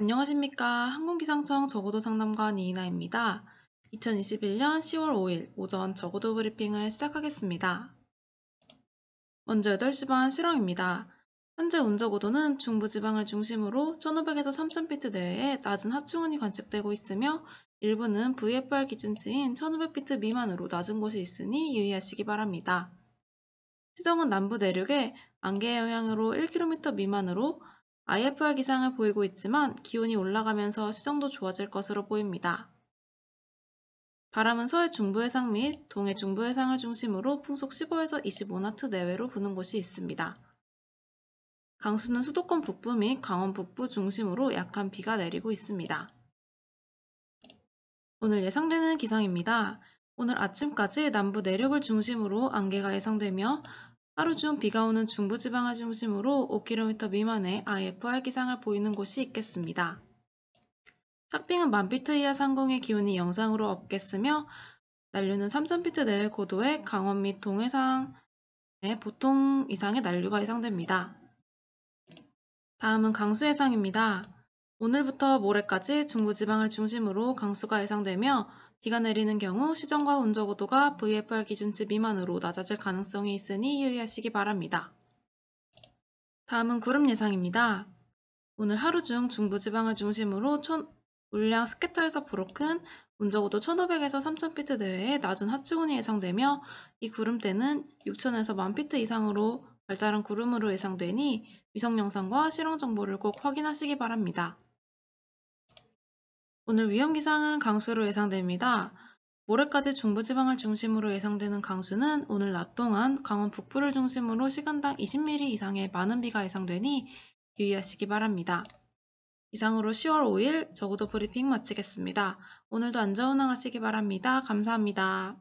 안녕하십니까. 항공기상청 저고도 상담관 이인아입니다 2021년 10월 5일 오전 저고도 브리핑을 시작하겠습니다. 먼저 8시 반 실황입니다. 현재 운저고도는 중부지방을 중심으로 1500에서 3000피트 내외의 낮은 하층운이 관측되고 있으며 일부는 VFR 기준치인 1500피트 미만으로 낮은 곳이 있으니 유의하시기 바랍니다. 시정은 남부 내륙에 안개의 영향으로 1km 미만으로 IFR 기상을 보이고 있지만 기온이 올라가면서 시정도 좋아질 것으로 보입니다. 바람은 서해 중부 해상 및 동해 중부 해상을 중심으로 풍속 15에서 25나트 내외로 부는 곳이 있습니다. 강수는 수도권 북부 및 강원 북부 중심으로 약한 비가 내리고 있습니다. 오늘 예상되는 기상입니다. 오늘 아침까지 남부 내륙을 중심으로 안개가 예상되며 하루 중 비가 오는 중부지방을 중심으로 5km 미만의 IFR 기상을 보이는 곳이 있겠습니다. 삭빙은 만피트 이하 상공의 기온이 영상으로 없겠으며 난류는 3,000피트 내외 고도의 강원 및 동해상의 보통 이상의 난류가 예상됩니다. 다음은 강수 예상입니다. 오늘부터 모레까지 중부지방을 중심으로 강수가 예상되며 비가 내리는 경우 시정과 운적고도가 VFR 기준치 미만으로 낮아질 가능성이 있으니 유의하시기 바랍니다. 다음은 구름 예상입니다. 오늘 하루 중 중부지방을 중심으로 천, 물량 스케터에서 불어 큰운적고도 1500에서 3000피트 내외의 낮은 하층온이 예상되며 이 구름대는 6000에서 1000피트 이상으로 발달한 구름으로 예상되니 위성 영상과 실험 정보를 꼭 확인하시기 바랍니다. 오늘 위험 기상은 강수로 예상됩니다. 모레까지 중부지방을 중심으로 예상되는 강수는 오늘 낮 동안 강원 북부를 중심으로 시간당 20mm 이상의 많은 비가 예상되니 유의하시기 바랍니다. 이상으로 10월 5일 저구도 브리핑 마치겠습니다. 오늘도 안전운항하시기 바랍니다. 감사합니다.